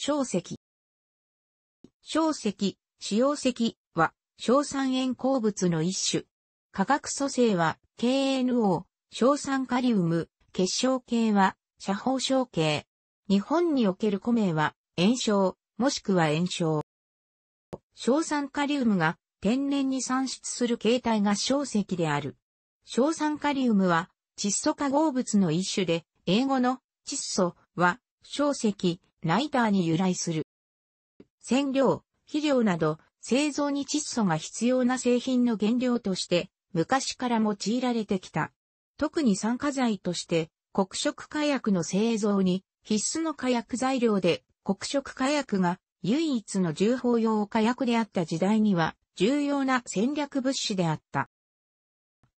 小石。小石、使用石は、硝酸塩鉱物の一種。化学組成は、KNO、硝酸カリウム、結晶系は、斜方晶系。日本における米は、炎症、もしくは炎症。硝酸カリウムが天然に産出する形態が小石である。硝酸カリウムは窒素化合物の一種で、英語の窒素は硝石、ライターに由来する。染料、肥料など、製造に窒素が必要な製品の原料として、昔から用いられてきた。特に酸化剤として、黒色火薬の製造に必須の火薬材料で、黒色火薬が唯一の重宝用火薬であった時代には、重要な戦略物資であった。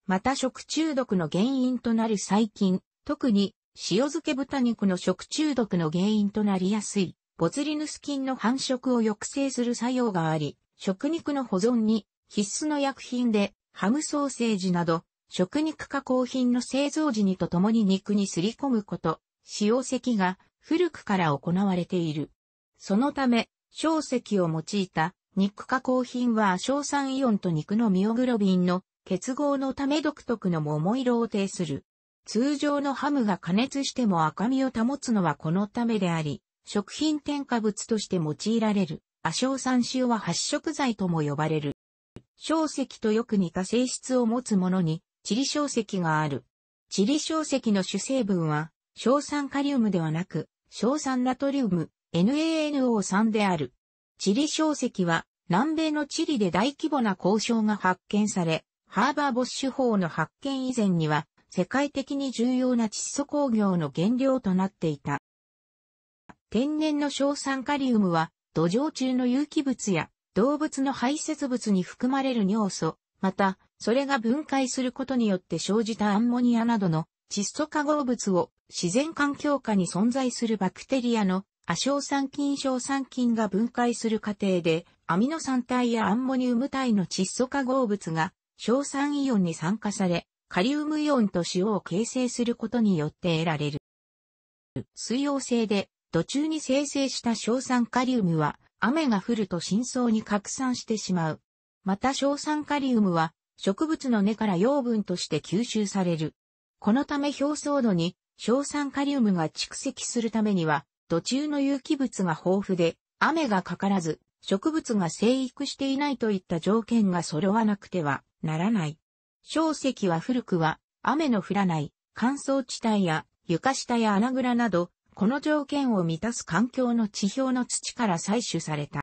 また食中毒の原因となる細菌、特に塩漬け豚肉の食中毒の原因となりやすい、ボツリヌス菌の繁殖を抑制する作用があり、食肉の保存に必須の薬品で、ハムソーセージなど、食肉加工品の製造時にとともに肉にすり込むこと、使用石が古くから行われている。そのため、小石を用いた肉加工品は硝酸イオンと肉のミオグロビンの結合のため独特の桃色を呈する。通常のハムが加熱しても赤みを保つのはこのためであり、食品添加物として用いられる、亜硝酸塩は発色剤とも呼ばれる。硝石とよく似た性質を持つものに、チリ硝石がある。チリ硝石の主成分は、硝酸カリウムではなく、硝酸ナトリウム、NaNO3 である。チリ硝石は、南米のチリで大規模な交渉が発見され、ハーバーボッシュ法の発見以前には、世界的に重要な窒素工業の原料となっていた。天然の硝酸カリウムは、土壌中の有機物や動物の排泄物に含まれる尿素、また、それが分解することによって生じたアンモニアなどの窒素化合物を自然環境下に存在するバクテリアの亜硝酸菌硝酸菌が分解する過程で、アミノ酸体やアンモニウム体の窒素化合物が硝酸イオンに酸化され、カリウムイオンと塩を形成することによって得られる。水溶性で土中に生成した硝酸カリウムは雨が降ると深層に拡散してしまう。また硝酸カリウムは植物の根から養分として吸収される。このため表層度に硝酸カリウムが蓄積するためには土中の有機物が豊富で雨がかからず植物が生育していないといった条件が揃わなくてはならない。小石は古くは、雨の降らない、乾燥地帯や、床下や穴蔵など、この条件を満たす環境の地表の土から採取された。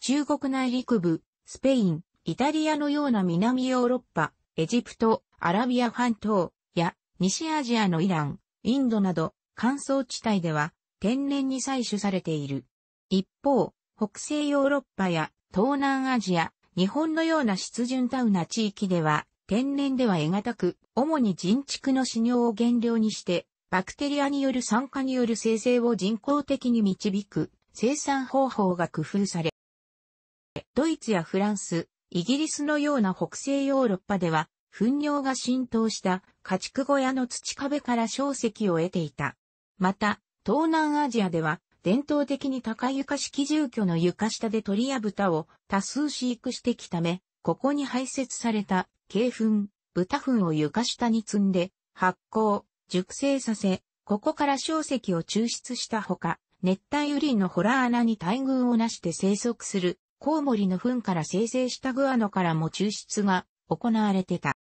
中国内陸部、スペイン、イタリアのような南ヨーロッパ、エジプト、アラビア半島や西アジアのイラン、インドなど乾燥地帯では天然に採取されている。一方、北西ヨーロッパや東南アジア、日本のような湿潤タウな地域では、天然では得難く、主に人畜の死尿を原料にして、バクテリアによる酸化による生成を人工的に導く生産方法が工夫され、ドイツやフランス、イギリスのような北西ヨーロッパでは、糞尿が浸透した家畜小屋の土壁から小石を得ていた。また、東南アジアでは伝統的に高床式住居の床下で鳥や豚を多数飼育してきため、ここに排泄された、鶏粉、豚粉を床下に積んで、発酵、熟成させ、ここから小石を抽出したほか、熱帯雨林のホラー穴に大群をなして生息する、コウモリの糞から生成したグアノからも抽出が行われてた。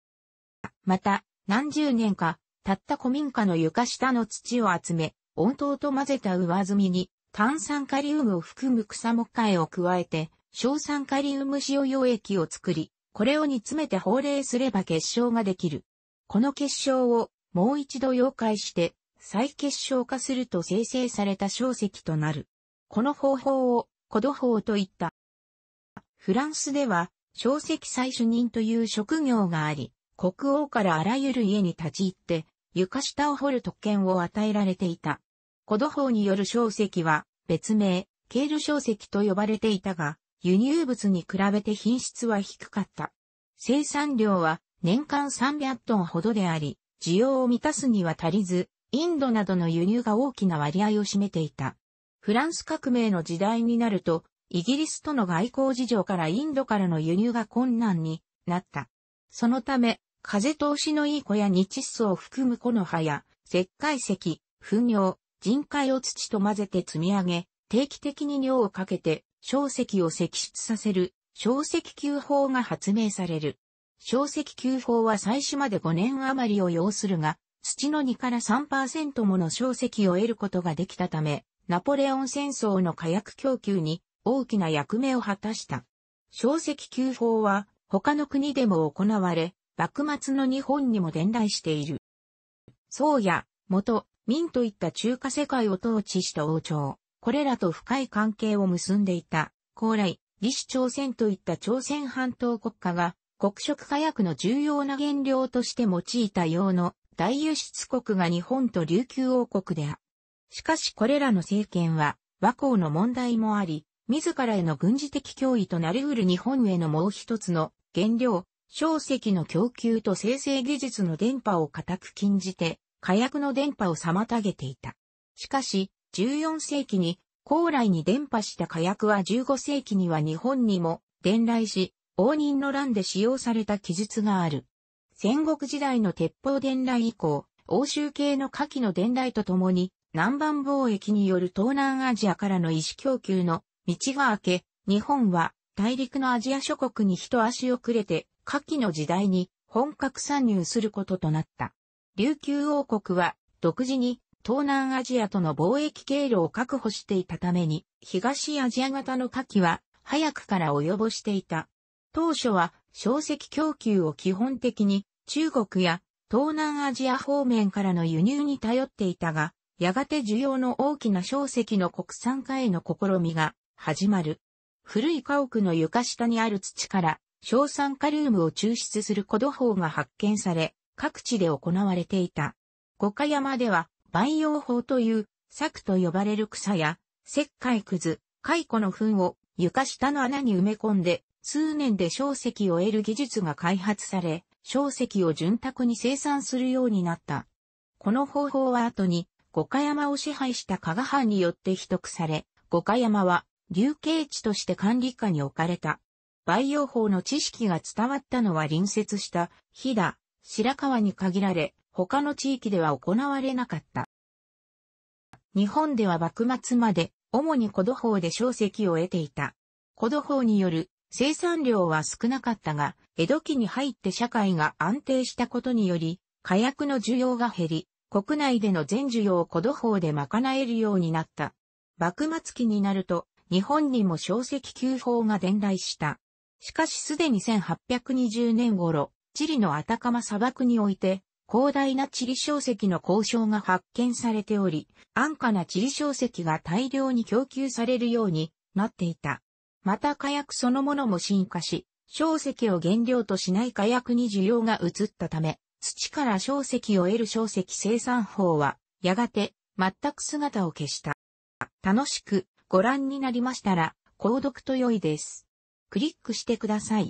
また、何十年か、たった古民家の床下の土を集め、温湯と混ぜた上積みに、炭酸カリウムを含む草木灰を加えて、硝酸カリウム塩溶液を作り、これを煮詰めて放冷すれば結晶ができる。この結晶をもう一度溶解して、再結晶化すると生成された小石となる。この方法を、コド法といった。フランスでは、小石採取人という職業があり、国王からあらゆる家に立ち入って、床下を掘る特権を与えられていた。古土法による小石は、別名、ケール小石と呼ばれていたが、輸入物に比べて品質は低かった。生産量は年間300トンほどであり、需要を満たすには足りず、インドなどの輸入が大きな割合を占めていた。フランス革命の時代になると、イギリスとの外交事情からインドからの輸入が困難になった。そのため、風通しのいい小や日窒素を含む木の葉や、石灰石、糞尿、人海を土と混ぜて積み上げ、定期的に尿をかけて、小石を析出させる、小石球法が発明される。小石球法は採取まで5年余りを要するが、土の2から3%もの小石を得ることができたため、ナポレオン戦争の火薬供給に大きな役目を果たした。小石球法は他の国でも行われ、幕末の日本にも伝来している。宗谷、元、民といった中華世界を統治した王朝、これらと深い関係を結んでいた、高麗、李氏朝鮮といった朝鮮半島国家が、国色火薬の重要な原料として用いた用の大輸出国が日本と琉球王国であ。しかしこれらの政権は和光の問題もあり、自らへの軍事的脅威となりうる日本へのもう一つの原料、小石の供給と生成技術の伝播を固く禁じて、火薬の電波を妨げていた。しかし、14世紀に、高麗に伝播した火薬は15世紀には日本にも伝来し、応仁の乱で使用された記述がある。戦国時代の鉄砲伝来以降、欧州系の火器の伝来とともに、南蛮貿易による東南アジアからの意思供給の道が明け、日本は大陸のアジア諸国に一足遅れて火器の時代に本格参入することとなった。琉球王国は独自に東南アジアとの貿易経路を確保していたために、東アジア型の火器は早くから及ぼしていた。当初は小石供給を基本的に中国や東南アジア方面からの輸入に頼っていたが、やがて需要の大きな小石の国産化への試みが始まる。古い家屋の床下にある土から、硝酸カリウムを抽出する古土法が発見され、各地で行われていた。五箇山では、培養法という、柵と呼ばれる草や、石灰くず、蚕の糞を床下の穴に埋め込んで、数年で小石を得る技術が開発され、小石を潤沢に生産するようになった。この方法は後に、五箇山を支配した加賀藩によって秘匿され、五箇山は、流刑地として管理下に置かれた。培養法の知識が伝わったのは隣接した、飛騨、白川に限られ、他の地域では行われなかった。日本では幕末まで、主に古土法で小石を得ていた。古土法による生産量は少なかったが、江戸期に入って社会が安定したことにより、火薬の需要が減り、国内での全需要を古土法で賄えるようになった。幕末期になると、日本にも小石級法が伝来した。しかしすでに1820年頃、チリのアタカマ砂漠において、広大なチリ小石の交渉が発見されており、安価なチリ小石が大量に供給されるようになっていた。また火薬そのものも進化し、小石を原料としない火薬に需要が移ったため、土から小石を得る小石生産法は、やがて全く姿を消した。楽しくご覧になりましたら、購読と良いです。クリックしてください。